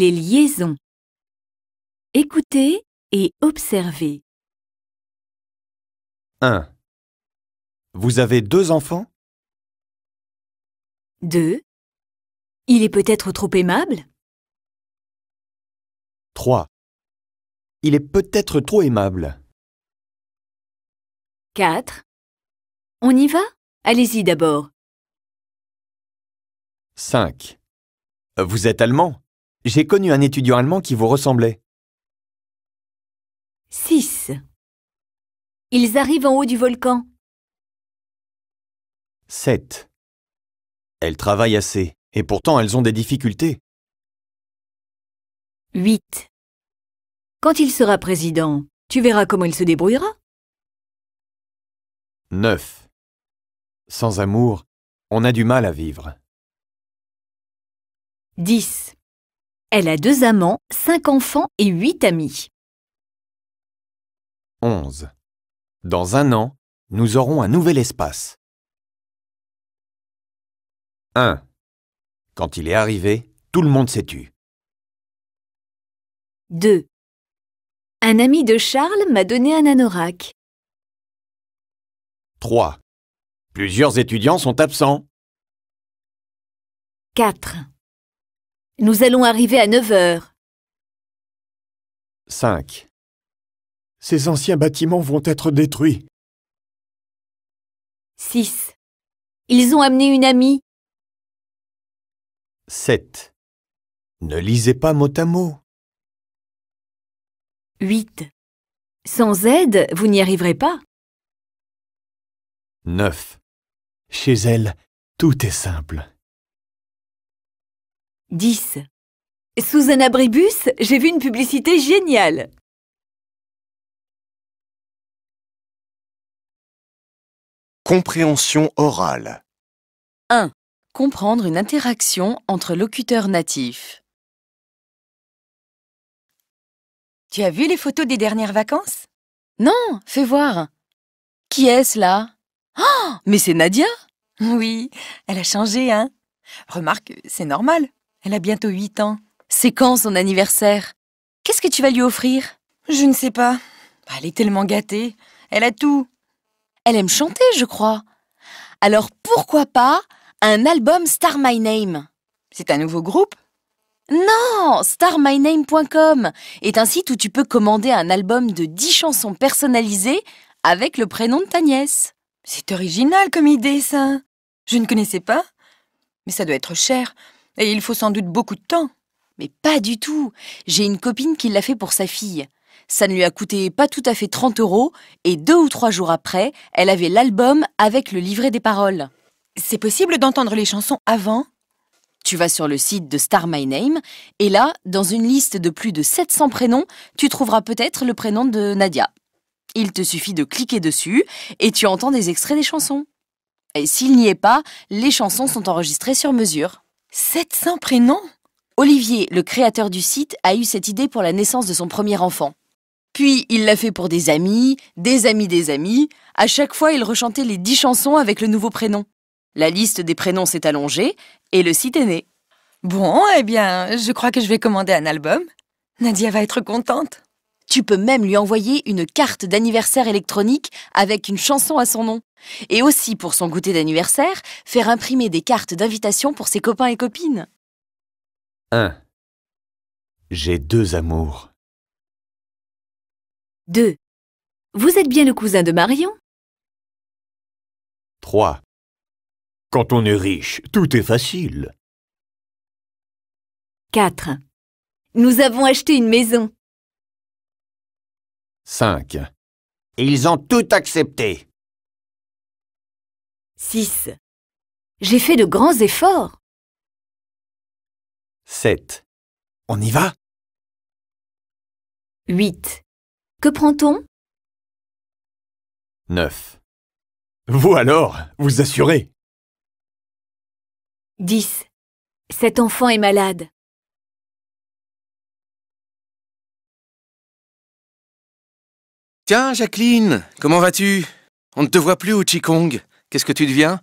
Les liaisons. Écoutez et observez. 1. Vous avez deux enfants 2. Il est peut-être trop aimable 3. Il est peut-être trop aimable. 4. On y va Allez-y d'abord. 5. Vous êtes allemand j'ai connu un étudiant allemand qui vous ressemblait. 6. Ils arrivent en haut du volcan. 7. Elles travaillent assez, et pourtant elles ont des difficultés. 8. Quand il sera président, tu verras comment il se débrouillera. 9. Sans amour, on a du mal à vivre. 10. Elle a deux amants, cinq enfants et huit amis. 11. Dans un an, nous aurons un nouvel espace. 1. Quand il est arrivé, tout le monde s'est tu. 2. Un ami de Charles m'a donné un anorak. 3. Plusieurs étudiants sont absents. 4. Nous allons arriver à 9 heures. 5. Ces anciens bâtiments vont être détruits. 6. Ils ont amené une amie. 7. Ne lisez pas mot à mot. 8. Sans aide, vous n'y arriverez pas. 9. Chez elle, tout est simple. 10. Sous un abribus, j'ai vu une publicité géniale. Compréhension orale. 1. Comprendre une interaction entre locuteurs natifs. Tu as vu les photos des dernières vacances Non, fais voir. Qui est-ce là Ah, mais c'est Nadia Oui, elle a changé, hein Remarque, c'est normal. Elle a bientôt 8 ans. C'est quand son anniversaire Qu'est-ce que tu vas lui offrir Je ne sais pas. Bah, elle est tellement gâtée. Elle a tout. Elle aime chanter, je crois. Alors pourquoi pas un album Star My Name C'est un nouveau groupe non, starmyname.com est un site où tu peux commander un album de 10 chansons personnalisées avec le prénom de ta nièce. C'est original comme idée, ça. Je ne connaissais pas. Mais ça doit être cher, et il faut sans doute beaucoup de temps. Mais pas du tout. J'ai une copine qui l'a fait pour sa fille. Ça ne lui a coûté pas tout à fait 30 euros, et deux ou trois jours après, elle avait l'album avec le livret des paroles. C'est possible d'entendre les chansons avant Tu vas sur le site de Star My Name, et là, dans une liste de plus de 700 prénoms, tu trouveras peut-être le prénom de Nadia. Il te suffit de cliquer dessus, et tu entends des extraits des chansons. Et s'il n'y est pas, les chansons sont enregistrées sur mesure. 700 prénoms Olivier, le créateur du site, a eu cette idée pour la naissance de son premier enfant. Puis il l'a fait pour des amis, des amis des amis. À chaque fois, il rechantait les 10 chansons avec le nouveau prénom. La liste des prénoms s'est allongée et le site est né. Bon, eh bien, je crois que je vais commander un album. Nadia va être contente. Tu peux même lui envoyer une carte d'anniversaire électronique avec une chanson à son nom. Et aussi, pour son goûter d'anniversaire, faire imprimer des cartes d'invitation pour ses copains et copines. 1. J'ai deux amours. 2. Vous êtes bien le cousin de Marion 3. Quand on est riche, tout est facile. 4. Nous avons acheté une maison. 5. Ils ont tout accepté. 6. J'ai fait de grands efforts. 7. On y va 8. Que prend-on 9. Vous alors, vous assurez 10. Cet enfant est malade. Tiens, Jacqueline, comment vas-tu On ne te voit plus au Qigong. Qu'est-ce que tu deviens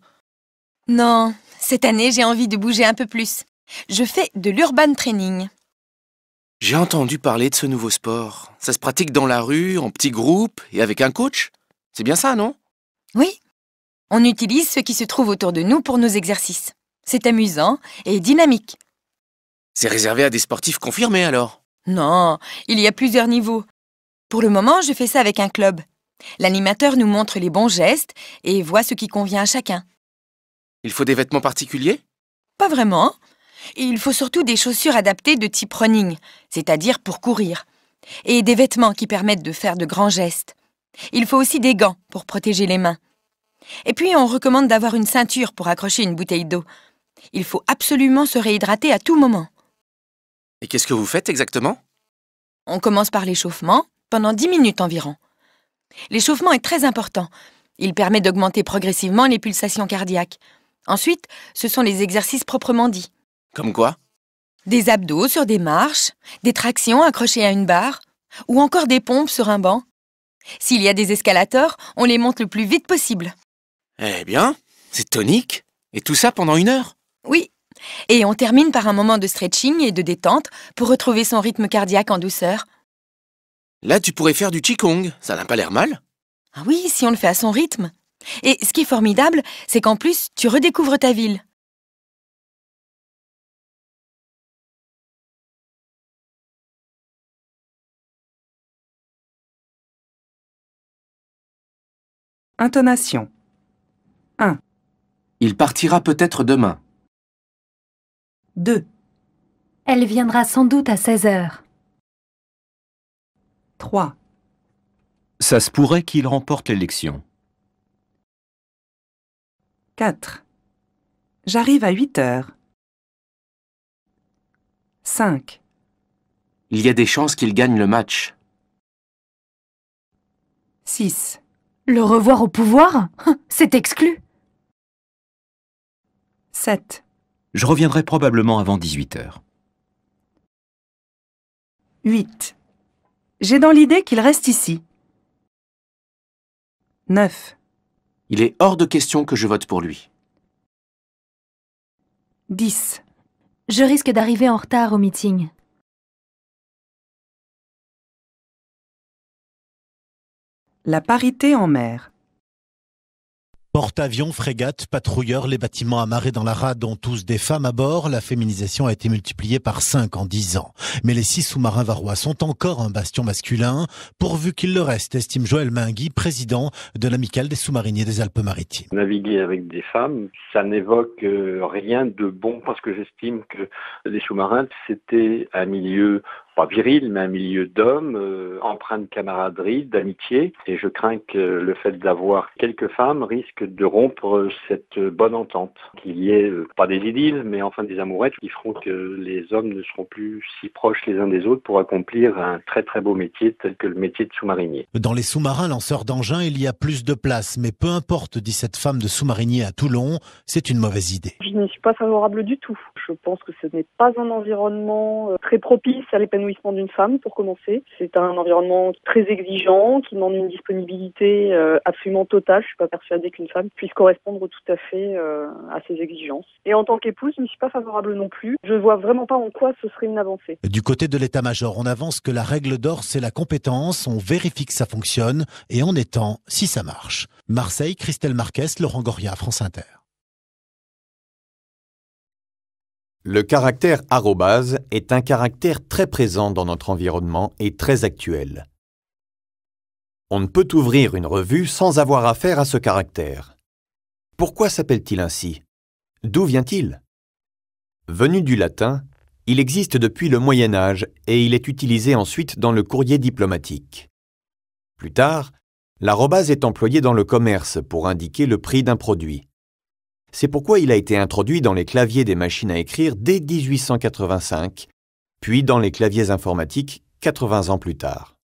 Non, cette année, j'ai envie de bouger un peu plus. Je fais de l'urban training. J'ai entendu parler de ce nouveau sport. Ça se pratique dans la rue, en petits groupes et avec un coach. C'est bien ça, non Oui. On utilise ce qui se trouve autour de nous pour nos exercices. C'est amusant et dynamique. C'est réservé à des sportifs confirmés alors Non, il y a plusieurs niveaux. Pour le moment, je fais ça avec un club. L'animateur nous montre les bons gestes et voit ce qui convient à chacun. Il faut des vêtements particuliers Pas vraiment. Il faut surtout des chaussures adaptées de type running, c'est-à-dire pour courir, et des vêtements qui permettent de faire de grands gestes. Il faut aussi des gants pour protéger les mains. Et puis on recommande d'avoir une ceinture pour accrocher une bouteille d'eau. Il faut absolument se réhydrater à tout moment. Et qu'est-ce que vous faites exactement On commence par l'échauffement, pendant 10 minutes environ. L'échauffement est très important. Il permet d'augmenter progressivement les pulsations cardiaques. Ensuite, ce sont les exercices proprement dits. Comme quoi Des abdos sur des marches, des tractions accrochées à une barre, ou encore des pompes sur un banc. S'il y a des escalators, on les monte le plus vite possible. Eh bien, c'est tonique. Et tout ça pendant une heure Oui. Et on termine par un moment de stretching et de détente pour retrouver son rythme cardiaque en douceur. Là, tu pourrais faire du Qigong, ça n'a pas l'air mal. Ah oui, si on le fait à son rythme. Et ce qui est formidable, c'est qu'en plus, tu redécouvres ta ville. Intonation 1. Il partira peut-être demain. 2. Elle viendra sans doute à 16 heures. 3. Ça se pourrait qu'il remporte l'élection. 4. J'arrive à 8 heures. 5. Il y a des chances qu'il gagne le match. 6. Le revoir au pouvoir C'est exclu. 7. Je reviendrai probablement avant 18 heures. 8. J'ai dans l'idée qu'il reste ici. 9. Il est hors de question que je vote pour lui. 10. Je risque d'arriver en retard au meeting. La parité en mer. Porte-avions, frégates, patrouilleurs, les bâtiments amarrés dans la rade ont tous des femmes à bord. La féminisation a été multipliée par 5 en 10 ans. Mais les six sous-marins varois sont encore un bastion masculin, pourvu qu'il le reste, estime Joël Mingui, président de l'Amicale des sous-mariniers des Alpes-Maritimes. Naviguer avec des femmes, ça n'évoque euh, rien de bon parce que j'estime que les sous-marins, c'était un milieu pas viril, mais un milieu d'hommes, euh, empreint de camaraderie, d'amitié. Et je crains que le fait d'avoir quelques femmes risque de rompre cette bonne entente, qu'il y ait euh, pas des idylles, mais enfin des amourettes qui feront que les hommes ne seront plus si proches les uns des autres pour accomplir un très très beau métier tel que le métier de sous-marinier. Dans les sous-marins lanceurs d'engins, il y a plus de place, mais peu importe, dit cette femme de sous-marinier à Toulon, c'est une mauvaise idée. Je n'y suis pas favorable du tout. Je pense que ce n'est pas un environnement euh, très propice à l'épanouissement d'une femme, pour commencer. C'est un environnement très exigeant, qui demande une disponibilité euh, absolument totale. Je suis pas persuadée qu'une femme puisse correspondre tout à fait euh, à ces exigences. Et en tant qu'épouse, je ne suis pas favorable non plus. Je vois vraiment pas en quoi ce serait une avancée. Du côté de l'état-major, on avance que la règle d'or, c'est la compétence. On vérifie que ça fonctionne et en étant, si ça marche. Marseille, Christelle Marques, Laurent Goria, France Inter. Le caractère arrobase est un caractère très présent dans notre environnement et très actuel. On ne peut ouvrir une revue sans avoir affaire à ce caractère. Pourquoi s'appelle-t-il ainsi D'où vient-il Venu du latin, il existe depuis le Moyen Âge et il est utilisé ensuite dans le courrier diplomatique. Plus tard, l'arrobase est employé dans le commerce pour indiquer le prix d'un produit. C'est pourquoi il a été introduit dans les claviers des machines à écrire dès 1885, puis dans les claviers informatiques 80 ans plus tard.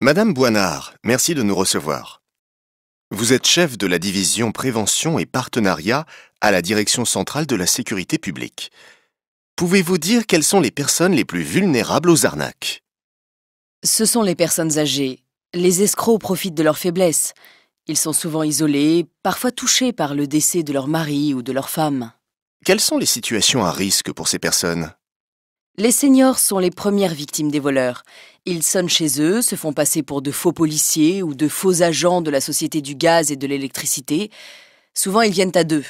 Madame Boinard, merci de nous recevoir. Vous êtes chef de la division prévention et partenariat à la Direction centrale de la sécurité publique. Pouvez-vous dire quelles sont les personnes les plus vulnérables aux arnaques Ce sont les personnes âgées, les escrocs profitent de leur faiblesse. Ils sont souvent isolés, parfois touchés par le décès de leur mari ou de leur femme. Quelles sont les situations à risque pour ces personnes Les seniors sont les premières victimes des voleurs. Ils sonnent chez eux, se font passer pour de faux policiers ou de faux agents de la société du gaz et de l'électricité. Souvent, ils viennent à deux.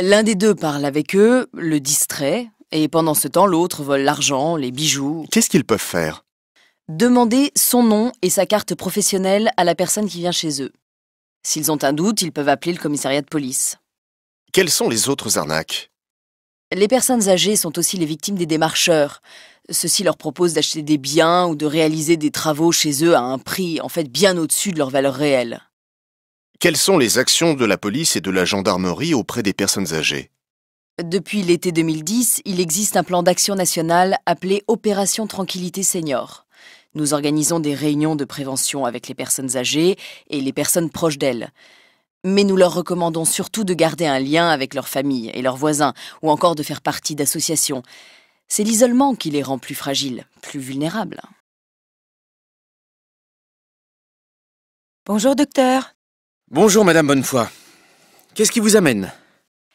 L'un des deux parle avec eux, le distrait, et pendant ce temps, l'autre vole l'argent, les bijoux. Qu'est-ce qu'ils peuvent faire Demandez son nom et sa carte professionnelle à la personne qui vient chez eux. S'ils ont un doute, ils peuvent appeler le commissariat de police. Quelles sont les autres arnaques Les personnes âgées sont aussi les victimes des démarcheurs. Ceux-ci leur proposent d'acheter des biens ou de réaliser des travaux chez eux à un prix en fait bien au-dessus de leur valeur réelle. Quelles sont les actions de la police et de la gendarmerie auprès des personnes âgées Depuis l'été 2010, il existe un plan d'action national appelé Opération Tranquillité Senior. Nous organisons des réunions de prévention avec les personnes âgées et les personnes proches d'elles. Mais nous leur recommandons surtout de garder un lien avec leur famille et leurs voisins, ou encore de faire partie d'associations. C'est l'isolement qui les rend plus fragiles, plus vulnérables. Bonjour docteur. Bonjour madame Bonnefoy. Qu'est-ce qui vous amène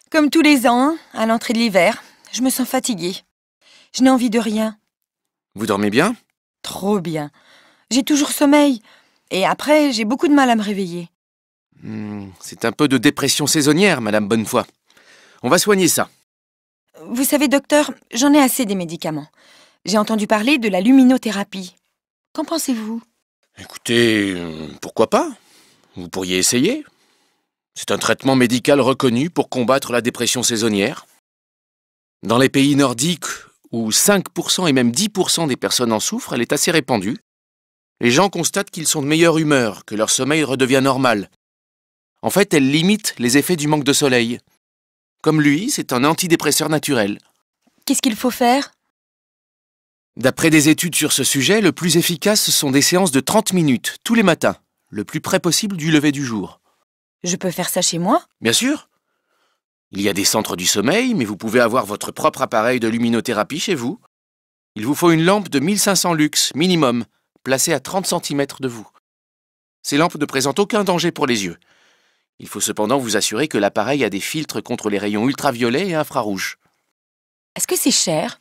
Comme tous les ans, à l'entrée de l'hiver, je me sens fatiguée. Je n'ai envie de rien. Vous dormez bien Trop bien. J'ai toujours sommeil. Et après, j'ai beaucoup de mal à me réveiller. Hmm, c'est un peu de dépression saisonnière, Madame Bonnefoy. On va soigner ça. Vous savez, docteur, j'en ai assez des médicaments. J'ai entendu parler de la luminothérapie. Qu'en pensez-vous Écoutez, pourquoi pas Vous pourriez essayer. C'est un traitement médical reconnu pour combattre la dépression saisonnière. Dans les pays nordiques où 5% et même 10% des personnes en souffrent, elle est assez répandue. Les gens constatent qu'ils sont de meilleure humeur, que leur sommeil redevient normal. En fait, elle limite les effets du manque de soleil. Comme lui, c'est un antidépresseur naturel. Qu'est-ce qu'il faut faire D'après des études sur ce sujet, le plus efficace sont des séances de 30 minutes, tous les matins, le plus près possible du lever du jour. Je peux faire ça chez moi Bien sûr il y a des centres du sommeil, mais vous pouvez avoir votre propre appareil de luminothérapie chez vous. Il vous faut une lampe de 1500 lux minimum, placée à 30 cm de vous. Ces lampes ne présentent aucun danger pour les yeux. Il faut cependant vous assurer que l'appareil a des filtres contre les rayons ultraviolets et infrarouges. Est-ce que c'est cher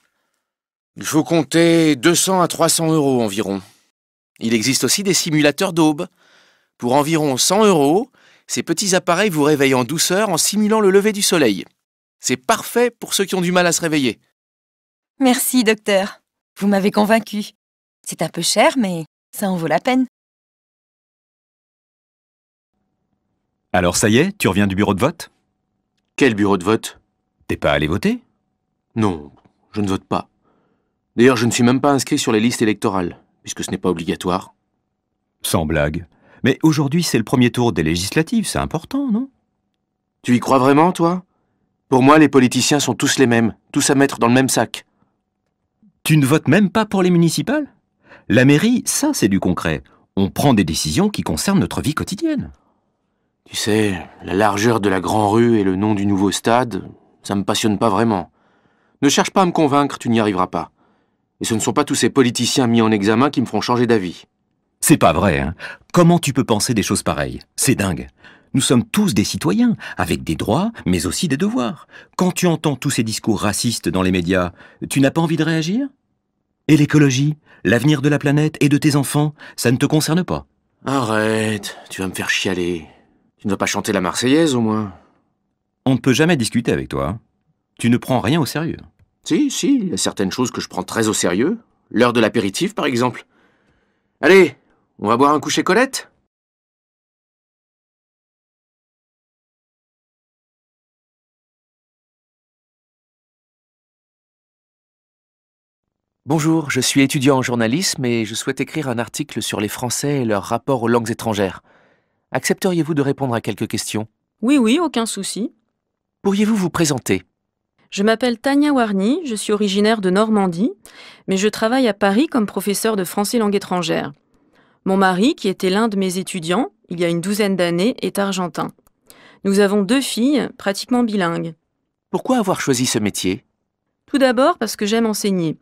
Il faut compter 200 à 300 euros environ. Il existe aussi des simulateurs d'aube. Pour environ 100 euros, ces petits appareils vous réveillent en douceur en simulant le lever du soleil. C'est parfait pour ceux qui ont du mal à se réveiller. Merci, docteur. Vous m'avez convaincu. C'est un peu cher, mais ça en vaut la peine. Alors ça y est, tu reviens du bureau de vote Quel bureau de vote T'es pas allé voter Non, je ne vote pas. D'ailleurs, je ne suis même pas inscrit sur les listes électorales, puisque ce n'est pas obligatoire. Sans blague. Mais aujourd'hui, c'est le premier tour des législatives, c'est important, non Tu y crois vraiment, toi Pour moi, les politiciens sont tous les mêmes, tous à mettre dans le même sac. Tu ne votes même pas pour les municipales La mairie, ça, c'est du concret. On prend des décisions qui concernent notre vie quotidienne. Tu sais, la largeur de la Grand-Rue et le nom du nouveau stade, ça ne me passionne pas vraiment. Ne cherche pas à me convaincre, tu n'y arriveras pas. Et ce ne sont pas tous ces politiciens mis en examen qui me feront changer d'avis. C'est pas vrai, hein Comment tu peux penser des choses pareilles C'est dingue. Nous sommes tous des citoyens, avec des droits, mais aussi des devoirs. Quand tu entends tous ces discours racistes dans les médias, tu n'as pas envie de réagir Et l'écologie L'avenir de la planète et de tes enfants Ça ne te concerne pas Arrête, tu vas me faire chialer. Tu ne vas pas chanter la Marseillaise, au moins On ne peut jamais discuter avec toi. Hein. tu ne prends rien au sérieux. Si, si, il y a certaines choses que je prends très au sérieux. L'heure de l'apéritif, par exemple. Allez, on va boire un coup Colette Bonjour, je suis étudiant en journalisme et je souhaite écrire un article sur les Français et leur rapport aux langues étrangères. Accepteriez-vous de répondre à quelques questions Oui, oui, aucun souci. Pourriez-vous vous présenter Je m'appelle Tania Warny, je suis originaire de Normandie, mais je travaille à Paris comme professeur de français langue étrangère. Mon mari, qui était l'un de mes étudiants il y a une douzaine d'années, est argentin. Nous avons deux filles pratiquement bilingues. Pourquoi avoir choisi ce métier Tout d'abord parce que j'aime enseigner.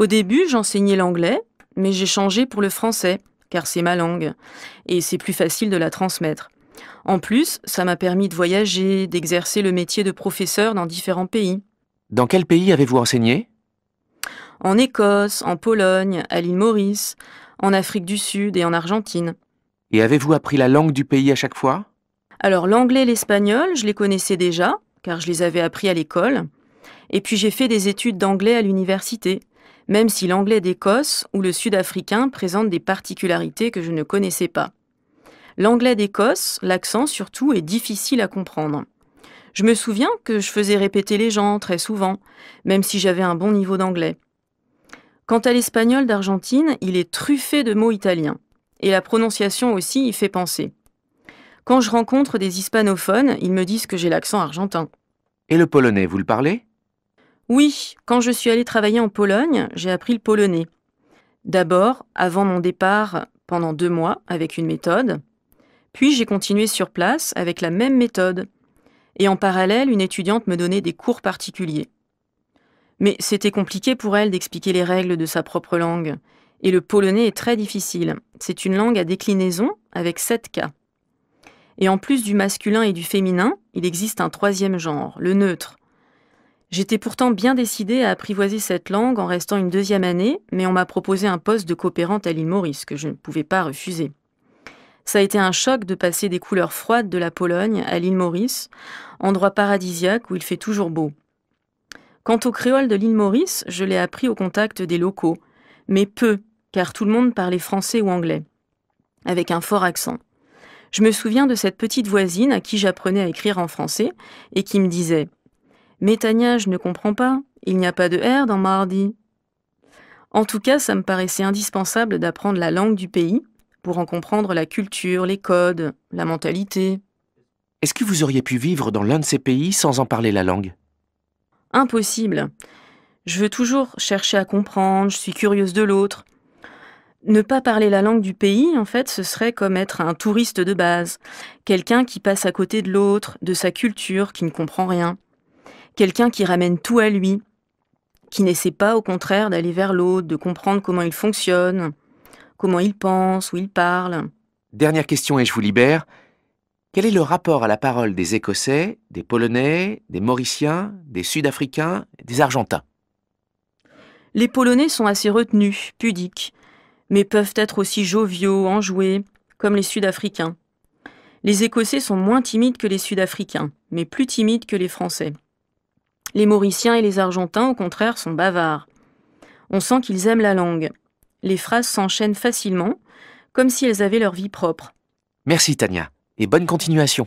Au début, j'enseignais l'anglais, mais j'ai changé pour le français, car c'est ma langue, et c'est plus facile de la transmettre. En plus, ça m'a permis de voyager, d'exercer le métier de professeur dans différents pays. Dans quel pays avez-vous enseigné En Écosse, en Pologne, à l'île Maurice, en Afrique du Sud et en Argentine. Et avez-vous appris la langue du pays à chaque fois Alors l'anglais et l'espagnol, je les connaissais déjà, car je les avais appris à l'école. Et puis j'ai fait des études d'anglais à l'université, même si l'anglais d'Écosse ou le sud-africain présente des particularités que je ne connaissais pas. L'anglais d'Écosse, l'accent surtout, est difficile à comprendre. Je me souviens que je faisais répéter les gens très souvent, même si j'avais un bon niveau d'anglais. Quant à l'espagnol d'Argentine, il est truffé de mots italiens. Et la prononciation aussi y fait penser. Quand je rencontre des hispanophones, ils me disent que j'ai l'accent argentin. Et le polonais, vous le parlez Oui, quand je suis allée travailler en Pologne, j'ai appris le polonais. D'abord, avant mon départ, pendant deux mois, avec une méthode. Puis j'ai continué sur place avec la même méthode. Et en parallèle, une étudiante me donnait des cours particuliers. Mais c'était compliqué pour elle d'expliquer les règles de sa propre langue. Et le polonais est très difficile. C'est une langue à déclinaison avec 7 cas. Et en plus du masculin et du féminin, il existe un troisième genre, le neutre. J'étais pourtant bien décidée à apprivoiser cette langue en restant une deuxième année, mais on m'a proposé un poste de coopérante à l'île Maurice que je ne pouvais pas refuser. Ça a été un choc de passer des couleurs froides de la Pologne à l'île Maurice, endroit paradisiaque où il fait toujours beau. Quant au créole de l'île Maurice, je l'ai appris au contact des locaux, mais peu, car tout le monde parlait français ou anglais, avec un fort accent. Je me souviens de cette petite voisine à qui j'apprenais à écrire en français et qui me disait Métania, je ne comprends pas, il n'y a pas de R dans mardi. En tout cas, ça me paraissait indispensable d'apprendre la langue du pays pour en comprendre la culture, les codes, la mentalité. Est-ce que vous auriez pu vivre dans l'un de ces pays sans en parler la langue Impossible. Je veux toujours chercher à comprendre, je suis curieuse de l'autre. Ne pas parler la langue du pays, en fait, ce serait comme être un touriste de base, quelqu'un qui passe à côté de l'autre, de sa culture, qui ne comprend rien, quelqu'un qui ramène tout à lui, qui n'essaie pas au contraire d'aller vers l'autre, de comprendre comment il fonctionne, comment il pense, où il parle. Dernière question et je vous libère. Quel est le rapport à la parole des Écossais, des Polonais, des Mauriciens, des Sud-Africains, des Argentins Les Polonais sont assez retenus, pudiques, mais peuvent être aussi joviaux, enjoués, comme les Sud-Africains. Les Écossais sont moins timides que les Sud-Africains, mais plus timides que les Français. Les Mauriciens et les Argentins, au contraire, sont bavards. On sent qu'ils aiment la langue. Les phrases s'enchaînent facilement, comme si elles avaient leur vie propre. Merci Tania et bonne continuation.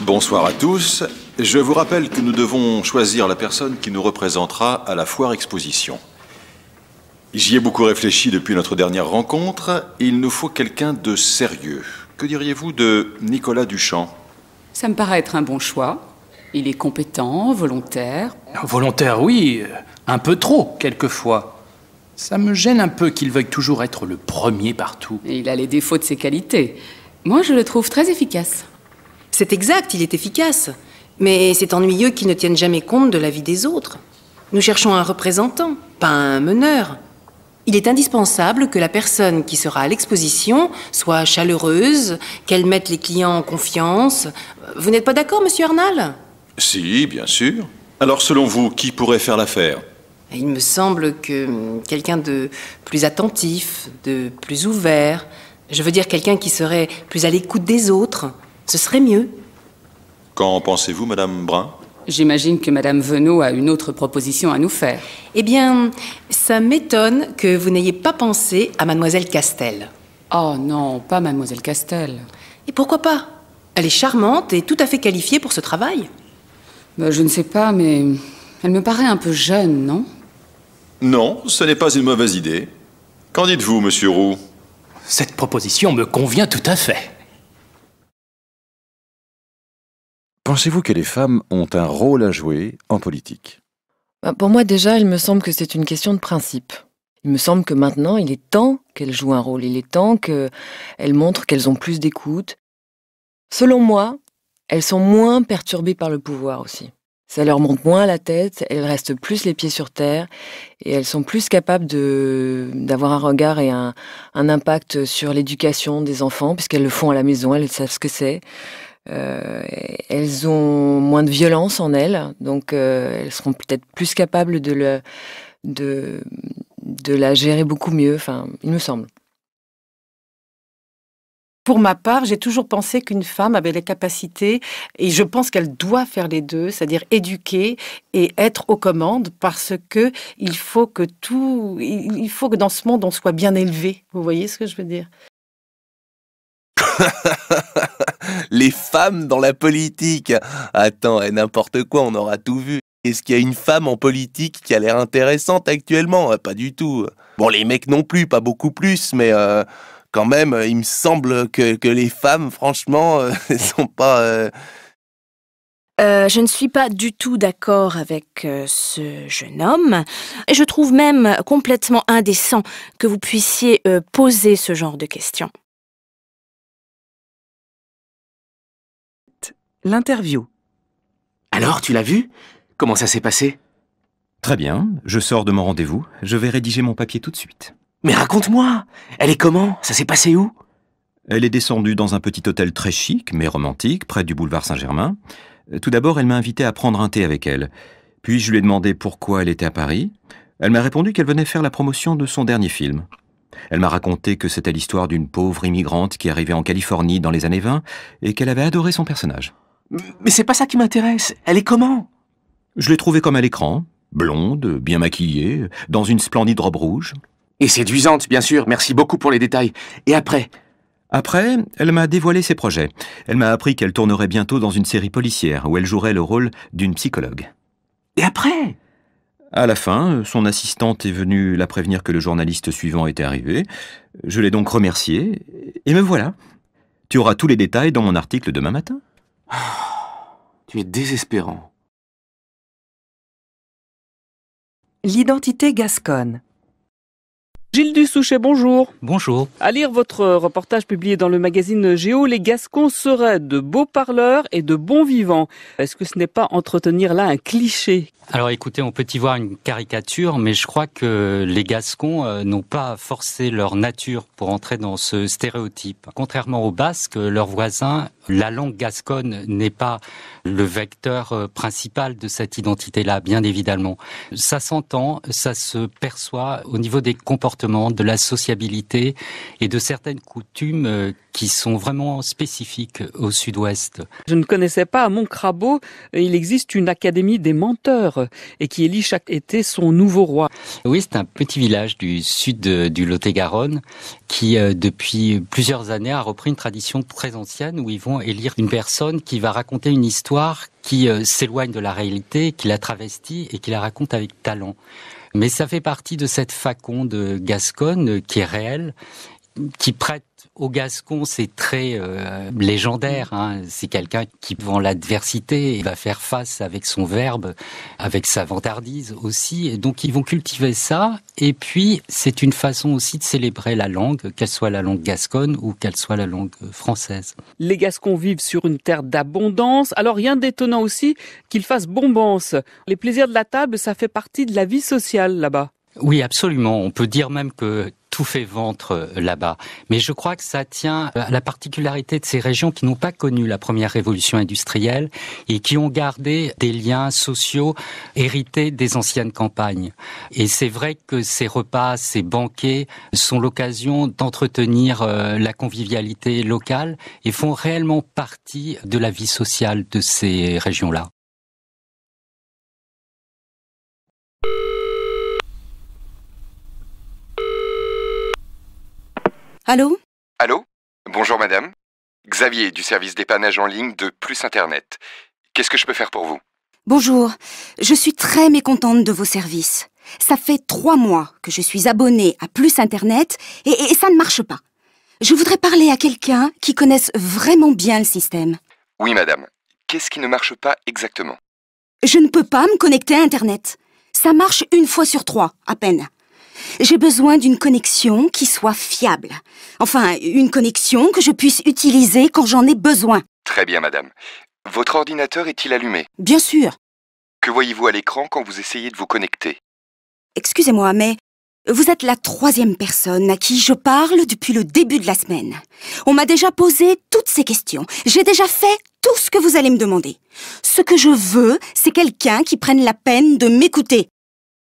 Bonsoir à tous. Je vous rappelle que nous devons choisir la personne qui nous représentera à la foire exposition. J'y ai beaucoup réfléchi depuis notre dernière rencontre. Il nous faut quelqu'un de sérieux. Que diriez-vous de Nicolas Duchamp Ça me paraît être un bon choix. Il est compétent, volontaire. Volontaire, oui. Un peu trop, quelquefois. Ça me gêne un peu qu'il veuille toujours être le premier partout. il a les défauts de ses qualités. Moi, je le trouve très efficace. C'est exact, il est efficace. Mais c'est ennuyeux qu'il ne tienne jamais compte de la vie des autres. Nous cherchons un représentant, pas un meneur. Il est indispensable que la personne qui sera à l'exposition soit chaleureuse, qu'elle mette les clients en confiance. Vous n'êtes pas d'accord, monsieur Arnal Si, bien sûr. Alors, selon vous, qui pourrait faire l'affaire il me semble que hum, quelqu'un de plus attentif, de plus ouvert, je veux dire quelqu'un qui serait plus à l'écoute des autres, ce serait mieux. Qu'en pensez-vous, Madame Brun J'imagine que Madame Venot a une autre proposition à nous faire. Eh bien, ça m'étonne que vous n'ayez pas pensé à Mademoiselle Castel. Oh non, pas Mademoiselle Castel. Et pourquoi pas Elle est charmante et tout à fait qualifiée pour ce travail. Bah, je ne sais pas, mais elle me paraît un peu jeune, non non, ce n'est pas une mauvaise idée. Qu'en dites-vous, monsieur Roux Cette proposition me convient tout à fait. Pensez-vous que les femmes ont un rôle à jouer en politique bah, Pour moi déjà, il me semble que c'est une question de principe. Il me semble que maintenant, il est temps qu'elles jouent un rôle, il est temps qu'elles montrent qu'elles ont plus d'écoute. Selon moi, elles sont moins perturbées par le pouvoir aussi. Ça leur monte moins à la tête, elles restent plus les pieds sur terre et elles sont plus capables de d'avoir un regard et un, un impact sur l'éducation des enfants puisqu'elles le font à la maison, elles savent ce que c'est. Euh, elles ont moins de violence en elles, donc euh, elles seront peut-être plus capables de le de de la gérer beaucoup mieux. Enfin, il me semble pour ma part, j'ai toujours pensé qu'une femme avait les capacités, et je pense qu'elle doit faire les deux, c'est-à-dire éduquer et être aux commandes, parce que il faut que tout, il faut que dans ce monde on soit bien élevé. Vous voyez ce que je veux dire Les femmes dans la politique. Attends, n'importe quoi, on aura tout vu. Est-ce qu'il y a une femme en politique qui a l'air intéressante actuellement Pas du tout. Bon, les mecs non plus, pas beaucoup plus, mais. Euh, quand même, euh, il me semble que, les femmes, franchement, ne euh, sont pas... Euh, je ne suis pas du tout d'accord avec ce jeune homme. Et je trouve même complètement indécent que vous puissiez poser ce genre de questions. L'interview. Alors, tu l'as vu Comment ça s'est passé Très bien, je sors de mon rendez-vous. Je vais rédiger mon papier tout de suite. Mais raconte-moi Elle est comment Ça s'est passé où Elle est descendue dans un petit hôtel très chic, mais romantique, près du boulevard Saint-Germain. Tout d'abord, elle m'a invité à prendre un thé avec elle. Puis je lui ai demandé pourquoi elle était à Paris. Elle m'a répondu qu'elle venait faire la promotion de son dernier film. Elle m'a raconté que c'était l'histoire d'une pauvre immigrante qui arrivait en Californie dans les années 20 et qu'elle avait adoré son personnage. Mais c'est pas ça qui m'intéresse. Elle est comment Je l'ai trouvée comme à l'écran, blonde, bien maquillée, dans une splendide robe rouge. Et séduisante, bien sûr, merci beaucoup pour les détails. Et après Après, elle m'a dévoilé ses projets. Elle m'a appris qu'elle tournerait bientôt dans une série policière où elle jouerait le rôle d'une psychologue. Et après À la fin, son assistante est venue la prévenir que le journaliste suivant était arrivé. Je l'ai donc remerciée et me voilà. Tu auras tous les détails dans mon article demain matin. Ah, tu es désespérant. L'identité gasconne. Gilles Dussouchet, bonjour. Bonjour. À lire votre euh, reportage publié dans le magazine Géo, les Gascons seraient de beaux parleurs et de bons vivants. Est-ce que ce n'est pas entretenir là un cliché Alors écoutez, on peut y voir une caricature, mais je crois que les Gascons euh, n'ont pas forcé leur nature pour entrer dans ce stéréotype. Contrairement aux Basques, leurs voisins, la langue gasconne n'est pas le vecteur euh, principal de cette identité-là, bien évidemment. Ça s'entend, ça se perçoit au niveau des comportements de la sociabilité et de certaines coutumes euh, qui sont vraiment spécifiques au sud-ouest. Je ne connaissais pas à Montcrabeau, euh, il existe une académie des menteurs euh, et qui élit chaque été son nouveau roi. Oui, c'est un petit village du sud du Lot-et-Garonne qui, depuis plusieurs années, a repris une tradition très ancienne où ils vont élire une personne qui va raconter une histoire qui s'éloigne de la réalité, qui la travestit et qui la raconte avec talent. Mais ça fait partie de cette faconde gasconne qui est réelle qui prête au Gascon c'est très euh, légendaire, hein. C'est quelqu'un qui, devant l'adversité, va faire face avec son verbe, avec sa vantardise aussi. donc, ils vont cultiver ça. Et puis, c'est une façon aussi de célébrer la langue, qu'elle soit la langue gasconne ou qu'elle soit la langue française. Les Gascons vivent sur une terre d'abondance. Alors, rien d'étonnant aussi qu'ils fassent bombance. Les plaisirs de la table, ça fait partie de la vie sociale là-bas. Oui, absolument. On peut dire même que tout fait ventre euh, là-bas. Mais je crois que ça tient euh, à la particularité de ces régions qui n'ont pas connu la première révolution industrielle et qui ont gardé des liens sociaux hérités des anciennes campagnes. Et c'est vrai que ces repas, ces banquets sont l'occasion d'entretenir euh, la convivialité locale et font réellement partie de la vie sociale de ces régions-là. Allô Allô Bonjour madame. Xavier du service d'épanage en ligne de Plus Internet. Qu'est-ce que je peux faire pour vous Bonjour. Je suis très mécontente de vos services. Ça fait trois mois que je suis abonnée à Plus Internet et, et ça ne marche pas. Je voudrais parler à quelqu'un qui connaisse vraiment bien le système. Oui madame. Qu'est-ce qui ne marche pas exactement Je ne peux pas me connecter à Internet. Ça marche une fois sur trois, à peine. J'ai besoin d'une connexion qui soit fiable. Enfin, une connexion que je puisse utiliser quand j'en ai besoin. Très bien, madame. Votre ordinateur est-il allumé Bien sûr. Que voyez-vous à l'écran quand vous essayez de vous connecter Excusez-moi, mais vous êtes la troisième personne à qui je parle depuis le début de la semaine. On m'a déjà posé toutes ces questions. J'ai déjà fait tout ce que vous allez me demander. Ce que je veux, c'est quelqu'un qui prenne la peine de m'écouter.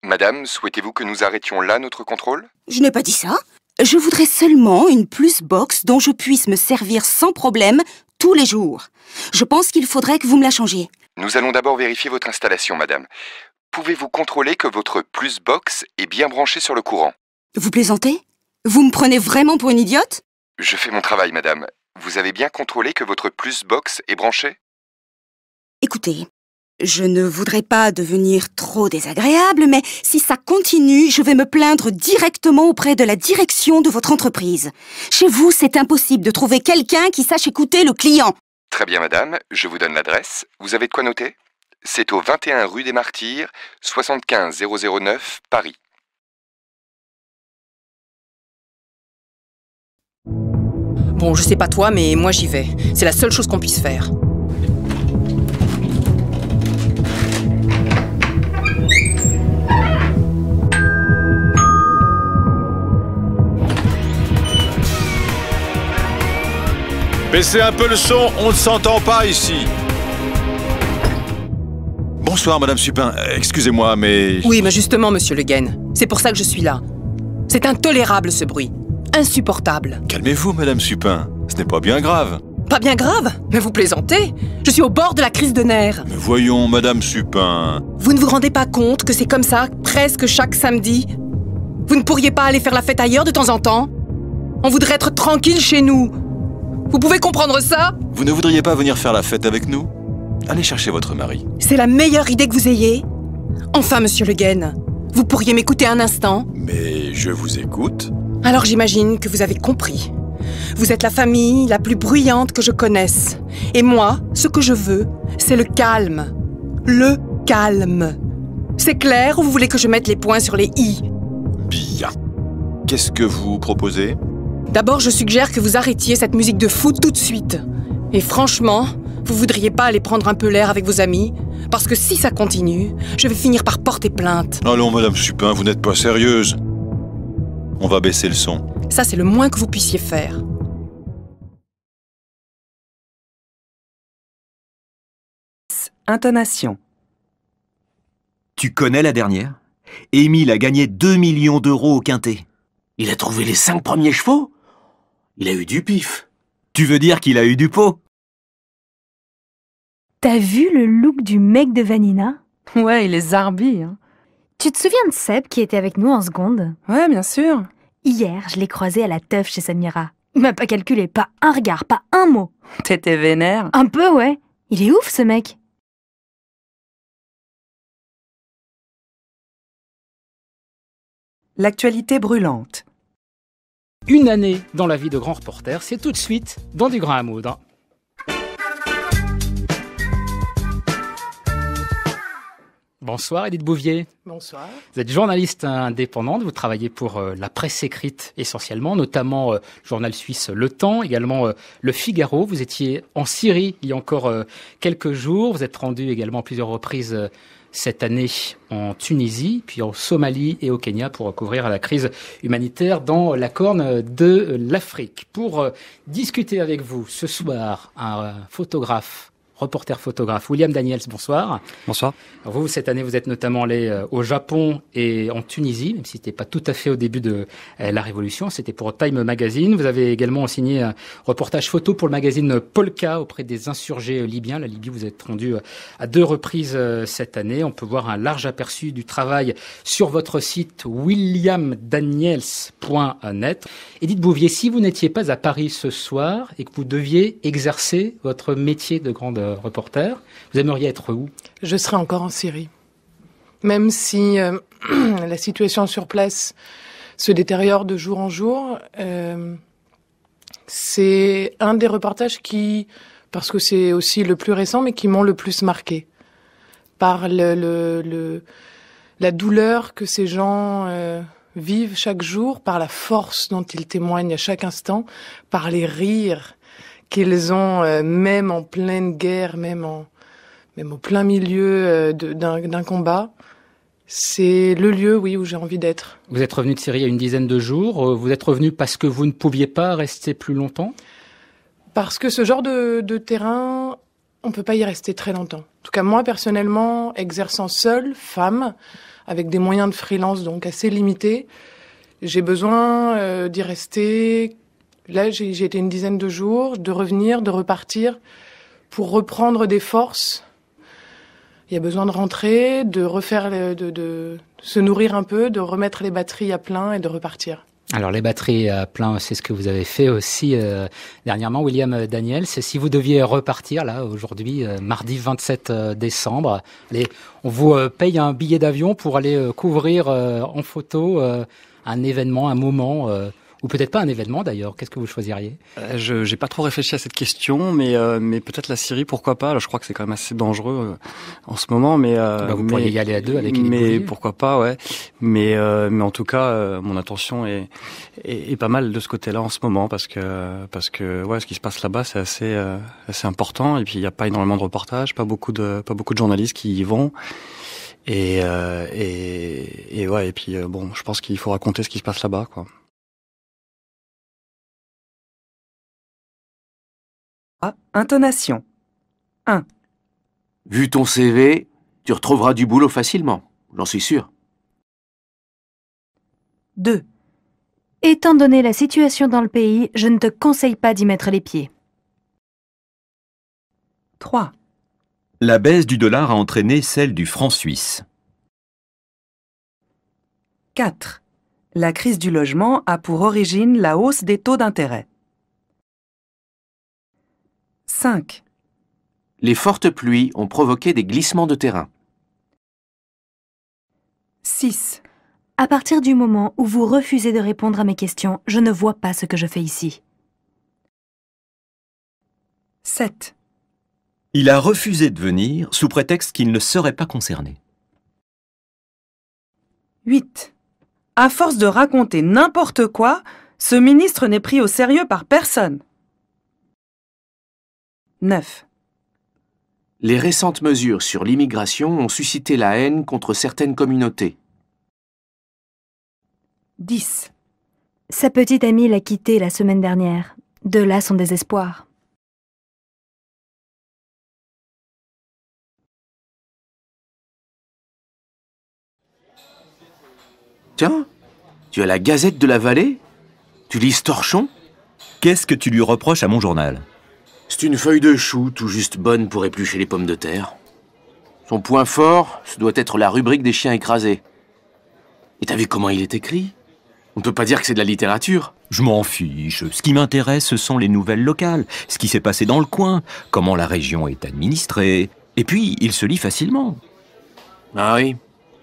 Madame, souhaitez-vous que nous arrêtions là notre contrôle Je n'ai pas dit ça. Je voudrais seulement une plus-box dont je puisse me servir sans problème tous les jours. Je pense qu'il faudrait que vous me la changiez. Nous allons d'abord vérifier votre installation, madame. Pouvez-vous contrôler que votre plus-box est bien branchée sur le courant Vous plaisantez Vous me prenez vraiment pour une idiote Je fais mon travail, madame. Vous avez bien contrôlé que votre plus-box est branchée Écoutez, je ne voudrais pas devenir trop désagréable, mais si ça continue, je vais me plaindre directement auprès de la direction de votre entreprise. Chez vous, c'est impossible de trouver quelqu'un qui sache écouter le client. Très bien, madame. Je vous donne l'adresse. Vous avez de quoi noter C'est au 21 rue des Martyrs, 75 009, Paris. Bon, je sais pas toi, mais moi j'y vais. C'est la seule chose qu'on puisse faire. Baissez un peu le son, on ne s'entend pas ici. Bonsoir, Madame Supin. Euh, excusez-moi, mais... Oui, mais justement, Monsieur Le Guen, c'est pour ça que je suis là. C'est intolérable, ce bruit. Insupportable. Calmez-vous, Madame Supin. Ce n'est pas bien grave. Pas bien grave Mais vous plaisantez Je suis au bord de la crise de nerfs. Mais voyons, Madame Supin. Vous ne vous rendez pas compte que c'est comme ça presque chaque samedi Vous ne pourriez pas aller faire la fête ailleurs de temps en temps On voudrait être tranquille chez nous. Vous pouvez comprendre ça Vous ne voudriez pas venir faire la fête avec nous Allez chercher votre mari. C'est la meilleure idée que vous ayez Enfin, monsieur Le Guen, vous pourriez m'écouter un instant Mais je vous écoute. Alors j'imagine que vous avez compris. Vous êtes la famille la plus bruyante que je connaisse. Et moi, ce que je veux, c'est le calme. Le calme. C'est clair ou vous voulez que je mette les points sur les i Bien. Qu'est-ce que vous proposez D'abord, je suggère que vous arrêtiez cette musique de foot tout de suite. Et franchement, vous voudriez pas aller prendre un peu l'air avec vos amis Parce que si ça continue, je vais finir par porter plainte. Allons, Madame Supin, vous n'êtes pas sérieuse. On va baisser le son. Ça, c'est le moins que vous puissiez faire. Intonation. Tu connais la dernière Émile a gagné 2 millions d'euros au quintet. Il a trouvé les 5 premiers chevaux il a eu du pif. Tu veux dire qu'il a eu du pot T'as vu le look du mec de Vanina Ouais, il est zarbi. Hein. Tu te souviens de Seb qui était avec nous en seconde Ouais, bien sûr. Hier, je l'ai croisé à la teuf chez Samira. Il m'a pas calculé, pas un regard, pas un mot. T'étais vénère Un peu, ouais. Il est ouf, ce mec. L'actualité brûlante. Une année dans la vie de grand reporter, c'est tout de suite dans du Grand à hein. Bonsoir Edith Bouvier. Bonsoir. Vous êtes journaliste indépendante, vous travaillez pour euh, la presse écrite essentiellement, notamment euh, le journal suisse Le Temps, également euh, Le Figaro. Vous étiez en Syrie il y a encore quelques jours, vous êtes rendu également plusieurs reprises cette année en Tunisie, puis en Somalie et au Kenya pour recouvrir la crise humanitaire dans la corne de l'Afrique. Pour euh, discuter avec vous ce soir, un photographe reporter photographe. William Daniels, bonsoir. Bonsoir. vous, cette année, vous êtes notamment allé euh, au Japon et en Tunisie, même si c'était pas tout à fait au début de euh, la Révolution, c'était pour Time Magazine. Vous avez également signé un reportage photo pour le magazine Polka auprès des insurgés libyens. La Libye, vous êtes rendu euh, à deux reprises cette année. On peut voir un large aperçu du travail sur votre site williamdaniels.net. Edith Bouvier, si vous n'étiez pas à Paris ce soir et que vous deviez exercer votre métier de grandeur, euh, reporter. Vous aimeriez être où Je serai encore en Syrie. Même si euh, la situation sur place se détériore de jour en jour, euh, c'est un des reportages qui, parce que c'est aussi le plus récent, mais qui m'ont le plus marqué par le, la douleur que ces gens vivent chaque jour, par la force dont ils témoignent à chaque instant, par les rires qu'ils ont, euh, même en pleine guerre, même en, même au plein milieu euh, d'un combat. C'est le lieu, oui, où j'ai envie d'être. Vous êtes revenu de Syrie il y a une dizaine de jours. Euh, vous êtes revenu parce que vous ne pouviez pas rester plus longtemps Parce que ce genre de, terrain, on ne peut pas y rester très longtemps. En tout cas, moi, personnellement, exerçant seule, femme, avec des moyens de freelance donc assez limités, j'ai besoin d'y rester Là, j'ai été une dizaine de jours, de revenir, de repartir, pour reprendre des forces. Il y a besoin de rentrer, de refaire, de, se nourrir un peu, de remettre les batteries à plein et de repartir. Alors les batteries à plein, c'est ce que vous avez fait aussi euh, dernièrement, William euh, Daniel. C'est si vous deviez repartir là aujourd'hui, euh, mardi 27 décembre. on vous paye un billet d'avion pour aller couvrir en photo un événement, un moment ou peut-être pas un événement d'ailleurs. Qu'est-ce que vous choisiriez euh, Je j'ai pas trop réfléchi à cette question, mais euh, mais peut-être la Syrie, pourquoi pas Alors, Je crois que c'est quand même assez dangereux euh, en ce moment, mais bah, vous pourriez y aller à deux avec. Mais pourquoi pas Ouais. Mais mais en tout cas, mon attention est, est, pas mal de ce côté-là en ce moment parce que parce que ouais, ce qui se passe là-bas, c'est assez assez important. Et puis il n'y a pas énormément de reportages, pas beaucoup de pas beaucoup de journalistes qui y vont. Et, et, et, ouais, et puis bon, je pense qu'il faut raconter ce qui se passe là-bas, quoi. Intonation. 1. Vu ton CV, tu retrouveras du boulot facilement, j'en suis sûr. 2. Étant donné la situation dans le pays, je ne te conseille pas d'y mettre les pieds. 3. La baisse du dollar a entraîné celle du franc suisse. 4. La crise du logement a pour origine la hausse des taux d'intérêt. 5. Les fortes pluies ont provoqué des glissements de terrain. 6. À partir du moment où vous refusez de répondre à mes questions, je ne vois pas ce que je fais ici. 7. Il a refusé de venir sous prétexte qu'il ne serait pas concerné. 8. À force de raconter n'importe quoi, ce ministre n'est pris au sérieux par personne. 9. Les récentes mesures sur l'immigration ont suscité la haine contre certaines communautés. 10. Sa petite amie l'a quitté la semaine dernière. De là son désespoir. Tiens, tu as la Gazette de la Vallée Tu lis Torchon Qu'est-ce que tu lui reproches à mon journal c'est une feuille de chou tout juste bonne pour éplucher les pommes de terre. Son point fort, ce doit être la rubrique des chiens écrasés. Et t'as vu comment il est écrit On ne peut pas dire que c'est de la littérature. Je m'en fiche. Ce qui m'intéresse, ce sont les nouvelles locales, ce qui s'est passé dans le coin, comment la région est administrée. Et puis, il se lit facilement. Ah oui.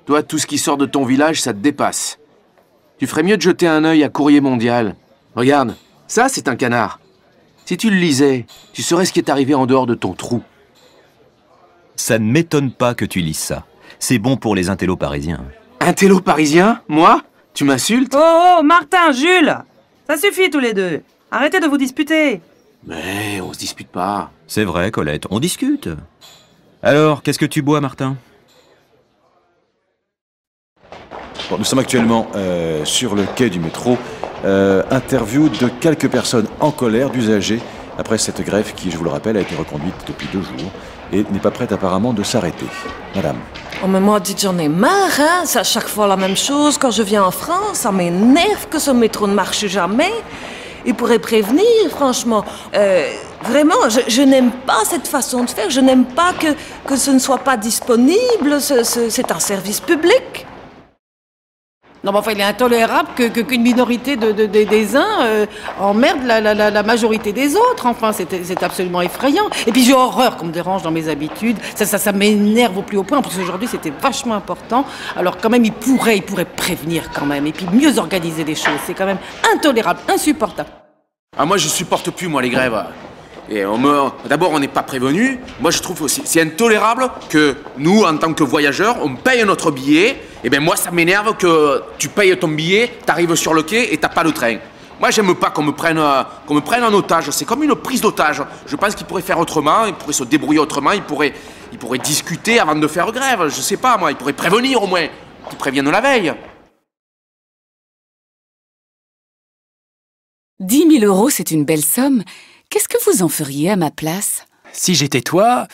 Toi, tout ce qui sort de ton village, ça te dépasse. Tu ferais mieux de jeter un œil à Courrier Mondial. Regarde, ça, c'est un canard. Si tu le lisais, tu saurais ce qui est arrivé en dehors de ton trou. Ça ne m'étonne pas que tu lises ça. C'est bon pour les intello parisiens. Intello parisiens Moi Tu m'insultes Oh, oh, Martin, Jules Ça suffit tous les deux. Arrêtez de vous disputer. Mais on se dispute pas. C'est vrai, Colette, on discute. Alors, qu'est-ce que tu bois, Martin Nous sommes actuellement euh, sur le quai du métro euh, interview de quelques personnes en colère d'usagers après cette grève qui, je vous le rappelle, a été reconduite depuis deux jours et n'est pas prête apparemment de s'arrêter. Madame. Oh, mais moi, j'en ai marre, hein. C'est à chaque fois la même chose. Quand je viens en France, ça m'énerve que ce métro ne marche jamais. Il pourrait prévenir, franchement. Euh, vraiment, je, n'aime pas cette façon de faire. Je n'aime pas que, que ce ne soit pas disponible. C'est un service public. Non, mais enfin, il est intolérable qu'une minorité de, des uns euh, emmerde la, majorité des autres. Enfin, c'est absolument effrayant. Et puis j'ai horreur qu'on me dérange dans mes habitudes. Ça, ça, ça m'énerve au plus haut point. Parce plus, aujourd'hui, c'était vachement important. Alors, quand même, il pourrait, il pourrait prévenir quand même. Et puis mieux organiser les choses. C'est quand même intolérable, insupportable. Ah, moi, je supporte plus, moi, les grèves. Et on D'abord, on n'est pas prévenu. Moi, je trouve aussi, c'est intolérable que nous, en tant que voyageurs, on paye notre billet. Et eh bien moi, ça m'énerve que tu payes ton billet, t'arrives sur le quai et t'as pas le train. Moi, j'aime pas qu'on me prenne, qu'on me prenne en otage. C'est comme une prise d'otage. Je pense qu'ils pourraient faire autrement, ils pourraient se débrouiller autrement, ils pourraient, discuter avant de faire grève. Je sais pas, moi, ils pourraient prévenir au moins. Qu'ils préviennent la veille. 10 000 euros, c'est une belle somme, Qu'est-ce que vous en feriez à ma place Si j'étais toi,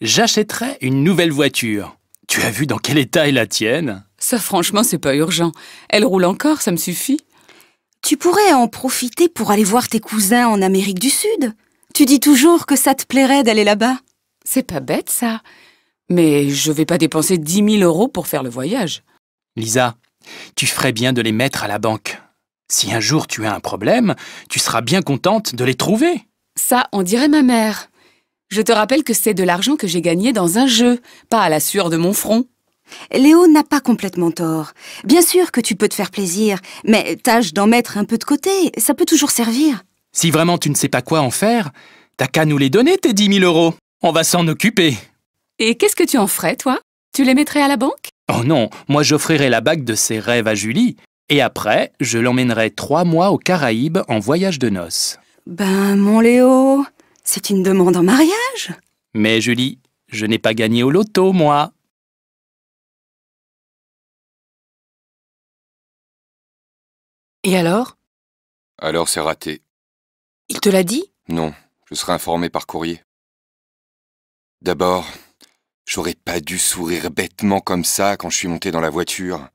j'achèterais une nouvelle voiture. Tu as vu dans quel état est la tienne Ça, franchement, c'est pas urgent. Elle roule encore, ça me suffit. Tu pourrais en profiter pour aller voir tes cousins en Amérique du Sud. Tu dis toujours que ça te plairait d'aller là-bas. C'est pas bête, ça. Mais je vais pas dépenser 10 000 euros pour faire le voyage. Lisa, tu ferais bien de les mettre à la banque. Si un jour tu as un problème, tu seras bien contente de les trouver. Ça, on dirait ma mère. Je te rappelle que c'est de l'argent que j'ai gagné dans un jeu, pas à la sueur de mon front. Léo n'a pas complètement tort. Bien sûr que tu peux te faire plaisir, mais tâche d'en mettre un peu de côté, ça peut toujours servir. Si vraiment tu ne sais pas quoi en faire, t'as qu'à nous les donner tes 10 000 euros. On va s'en occuper. Et qu'est-ce que tu en ferais, toi Tu les mettrais à la banque Oh non, moi j'offrirais la bague de ses rêves à Julie, et après, je l'emmènerai trois mois aux Caraïbes en voyage de noces. Ben, mon Léo, c'est une demande en mariage. Mais Julie, je n'ai pas gagné au loto, moi. Et alors Alors c'est raté. Il te l'a dit Non, je serai informé par courrier. D'abord, j'aurais pas dû sourire bêtement comme ça quand je suis monté dans la voiture.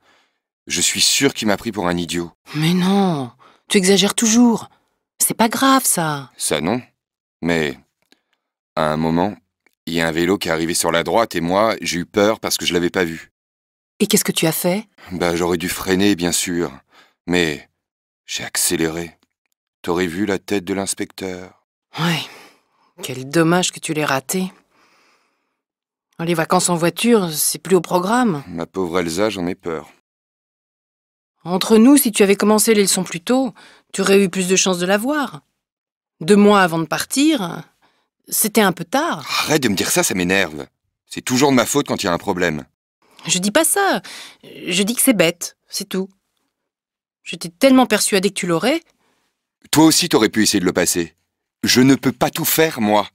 Je suis sûr qu'il m'a pris pour un idiot. Mais non, tu exagères toujours. C'est pas grave, ça. Ça non. Mais à un moment, il y a un vélo qui est arrivé sur la droite et moi, j'ai eu peur parce que je l'avais pas vu. Et qu'est-ce que tu as fait Bah, j'aurais dû freiner, bien sûr. Mais j'ai accéléré. T'aurais vu la tête de l'inspecteur. Ouais. Quel dommage que tu l'aies raté. Les vacances en voiture, c'est plus au programme. Ma pauvre Elsa, j'en ai peur. Entre nous, si tu avais commencé les leçons plus tôt, tu aurais eu plus de chances de l'avoir. Deux mois avant de partir, c'était un peu tard. Arrête de me dire ça, ça m'énerve. C'est toujours de ma faute quand il y a un problème. Je dis pas ça. Je dis que c'est bête, c'est tout. J'étais tellement persuadée que tu l'aurais. Toi aussi, t'aurais pu essayer de le passer. Je ne peux pas tout faire, moi.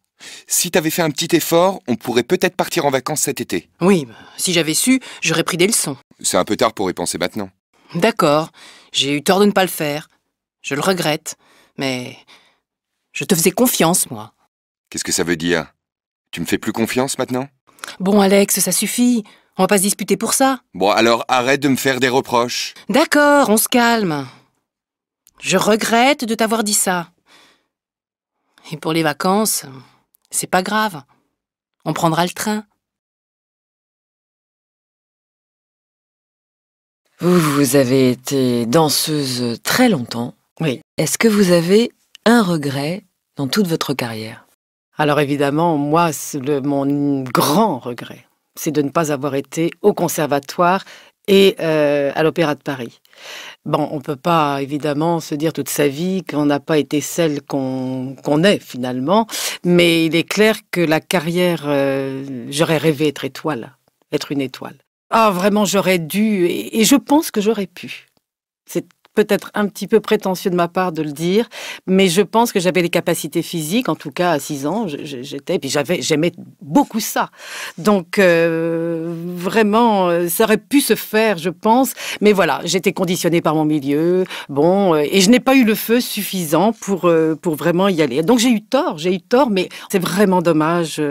Si t'avais fait un petit effort, on pourrait peut-être partir en vacances cet été. Oui, si j'avais su, j'aurais pris des leçons. C'est un peu tard pour y penser maintenant. D'accord, j'ai eu tort de ne pas le faire. Je le regrette, mais je te faisais confiance, moi. Qu'est-ce que ça veut dire Tu me fais plus confiance maintenant Bon, Alex, ça suffit. On va pas se disputer pour ça. Bon, alors arrête de me faire des reproches. D'accord, on se calme. Je regrette de t'avoir dit ça. Et pour les vacances, c'est pas grave. On prendra le train. Vous, avez été danseuse très longtemps. Oui. Est-ce que vous avez un regret dans toute votre carrière Alors évidemment, moi, mon grand regret, c'est de ne pas avoir été au conservatoire et euh, à l'Opéra de Paris. Bon, on ne peut pas évidemment se dire toute sa vie qu'on n'a pas été celle qu'on est finalement, mais il est clair que la carrière, euh, j'aurais rêvé être étoile, être une étoile. Ah, vraiment, j'aurais dû, et, je pense que j'aurais pu. C'est peut-être un petit peu prétentieux de ma part de le dire, mais je pense que j'avais les capacités physiques, en tout cas à 6 ans, j'étais, puis j'avais, j'aimais beaucoup ça. Donc euh, vraiment, euh, ça aurait pu se faire, je pense, mais voilà, j'étais conditionnée par mon milieu, bon, euh, et je n'ai pas eu le feu suffisant pour, pour vraiment y aller. Donc j'ai eu tort, j'ai eu tort, mais c'est vraiment dommage,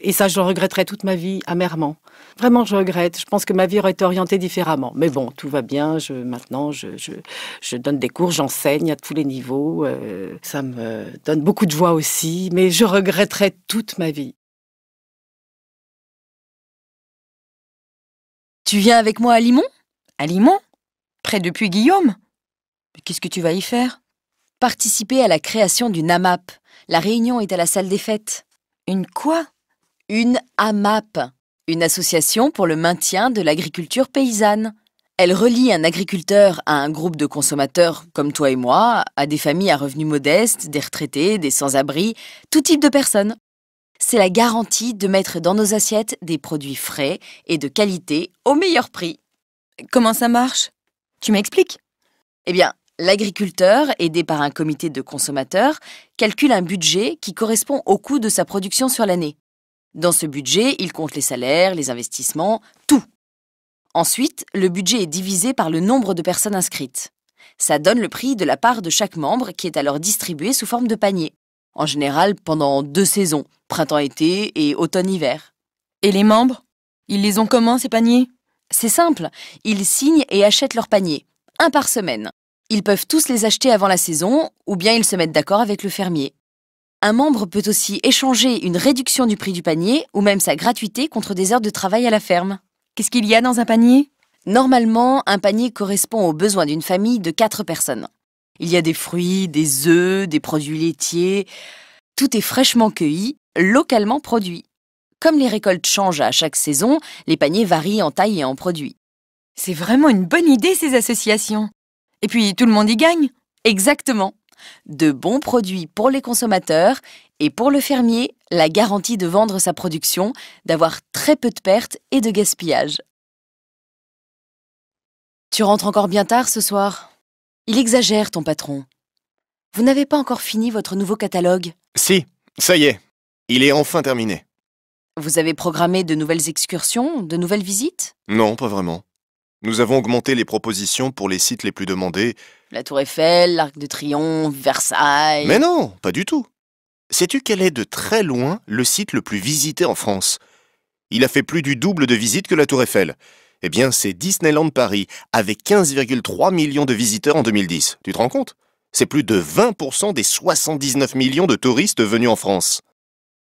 et ça je le regretterai toute ma vie amèrement. Vraiment, je regrette. Je pense que ma vie aurait été orientée différemment. Mais bon, tout va bien. maintenant, je, donne des cours, j'enseigne à tous les niveaux. Euh, ça me donne beaucoup de joie aussi. Mais je regretterai toute ma vie. Tu viens avec moi à Limon À Limon Près de Puy-Guillaume Mais qu'est-ce que tu vas y faire Participer à la création d'une AMAP. La réunion est à la salle des fêtes. Une quoi Une AMAP une association pour le maintien de l'agriculture paysanne. Elle relie un agriculteur à un groupe de consommateurs comme toi et moi, à des familles à revenus modestes, des retraités, des sans-abri, tout type de personnes. C'est la garantie de mettre dans nos assiettes des produits frais et de qualité au meilleur prix. Comment ça marche Tu m'expliques Eh bien, l'agriculteur, aidé par un comité de consommateurs, calcule un budget qui correspond au coût de sa production sur l'année. Dans ce budget, il compte les salaires, les investissements, tout. Ensuite, le budget est divisé par le nombre de personnes inscrites. Ça donne le prix de la part de chaque membre qui est alors distribué sous forme de panier, en général pendant deux saisons, printemps-été et automne-hiver. Et les membres Ils les ont comment ces paniers C'est simple, ils signent et achètent leurs paniers, un par semaine. Ils peuvent tous les acheter avant la saison ou bien ils se mettent d'accord avec le fermier. Un membre peut aussi échanger une réduction du prix du panier ou même sa gratuité contre des heures de travail à la ferme. Qu'est-ce qu'il y a dans un panier Normalement, un panier correspond aux besoins d'une famille de quatre personnes. Il y a des fruits, des œufs, des produits laitiers. Tout est fraîchement cueilli, localement produit. Comme les récoltes changent à chaque saison, les paniers varient en taille et en produits. C'est vraiment une bonne idée ces associations. Et puis tout le monde y gagne. Exactement de bons produits pour les consommateurs et pour le fermier, la garantie de vendre sa production, d'avoir très peu de pertes et de gaspillage. Tu rentres encore bien tard ce soir Il exagère, ton patron. Vous n'avez pas encore fini votre nouveau catalogue Si, ça y est. Il est enfin terminé. Vous avez programmé de nouvelles excursions, de nouvelles visites Non, pas vraiment. Nous avons augmenté les propositions pour les sites les plus demandés. La Tour Eiffel, l'Arc de Triomphe, Versailles. Mais non, pas du tout. Sais-tu quel est de très loin le site le plus visité en France Il a fait plus du double de visites que la Tour Eiffel. Eh bien, c'est Disneyland Paris, avec 15,3 millions de visiteurs en 2010. Tu te rends compte C'est plus de 20% des 79 millions de touristes venus en France.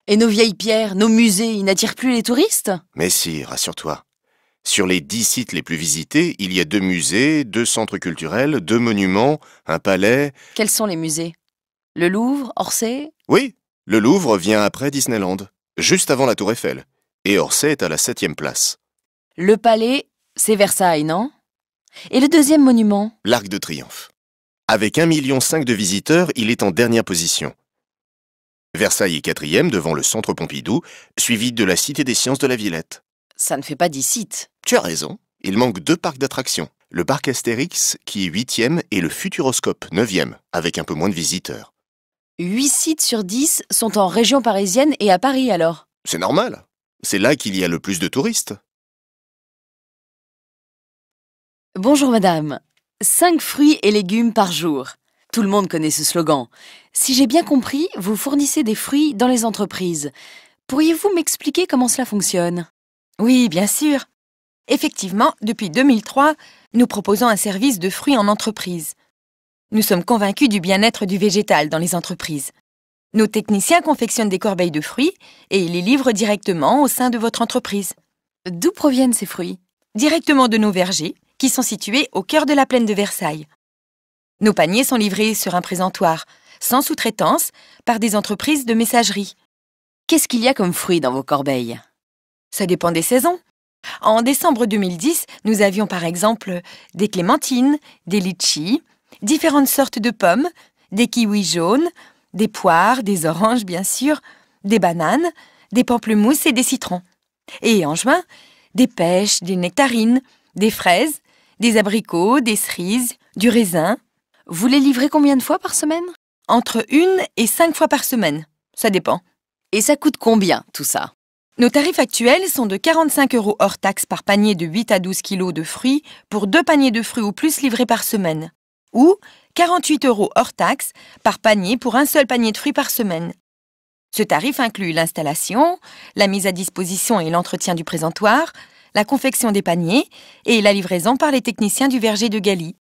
Et nos vieilles pierres, nos musées, ils n'attirent plus les touristes Mais si, rassure-toi. Sur les dix sites les plus visités, il y a deux musées, deux centres culturels, deux monuments, un palais. Quels sont les musées Le Louvre, Orsay Oui, le Louvre vient après Disneyland, juste avant la Tour Eiffel. Et Orsay est à la septième place. Le palais, c'est Versailles, non Et le deuxième monument L'Arc de Triomphe. Avec 1,5 million de visiteurs, il est en dernière position. Versailles est quatrième devant le Centre Pompidou, suivi de la Cité des Sciences de la Villette ça ne fait pas 10 sites. Tu as raison, il manque deux parcs d'attractions. Le parc Astérix, qui est huitième, et le Futuroscope, 9 avec un peu moins de visiteurs. 8 sites sur 10 sont en région parisienne et à Paris alors C'est normal. C'est là qu'il y a le plus de touristes. Bonjour madame. 5 fruits et légumes par jour. Tout le monde connaît ce slogan. Si j'ai bien compris, vous fournissez des fruits dans les entreprises. Pourriez-vous m'expliquer comment cela fonctionne oui, bien sûr. Effectivement, depuis 2003, nous proposons un service de fruits en entreprise. Nous sommes convaincus du bien-être du végétal dans les entreprises. Nos techniciens confectionnent des corbeilles de fruits et les livrent directement au sein de votre entreprise. D'où proviennent ces fruits Directement de nos vergers, qui sont situés au cœur de la plaine de Versailles. Nos paniers sont livrés sur un présentoir, sans sous-traitance, par des entreprises de messagerie. Qu'est-ce qu'il y a comme fruits dans vos corbeilles ça dépend des saisons. En décembre 2010, nous avions par exemple des clémentines, des litchis, différentes sortes de pommes, des kiwis jaunes, des poires, des oranges bien sûr, des bananes, des pamplemousses et des citrons. Et en juin, des pêches, des nectarines, des fraises, des abricots, des cerises, du raisin. Vous les livrez combien de fois par semaine Entre une et cinq fois par semaine, ça dépend. Et ça coûte combien tout ça nos tarifs actuels sont de 45 euros hors taxe par panier de 8 à 12 kilos de fruits pour deux paniers de fruits ou plus livrés par semaine, ou 48 euros hors taxe par panier pour un seul panier de fruits par semaine. Ce tarif inclut l'installation, la mise à disposition et l'entretien du présentoir, la confection des paniers et la livraison par les techniciens du verger de Galie.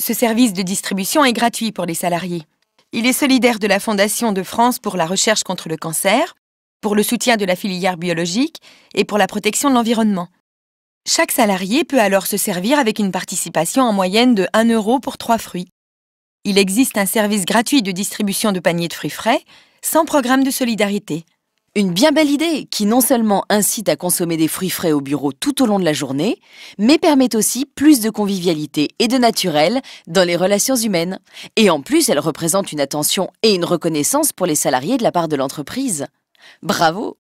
Ce service de distribution est gratuit pour les salariés. Il est solidaire de la Fondation de France pour la recherche contre le cancer pour le soutien de la filière biologique et pour la protection de l'environnement. Chaque salarié peut alors se servir avec une participation en moyenne de 1 euro pour 3 fruits. Il existe un service gratuit de distribution de paniers de fruits frais, sans programme de solidarité. Une bien belle idée qui non seulement incite à consommer des fruits frais au bureau tout au long de la journée, mais permet aussi plus de convivialité et de naturel dans les relations humaines. Et en plus, elle représente une attention et une reconnaissance pour les salariés de la part de l'entreprise. Bravo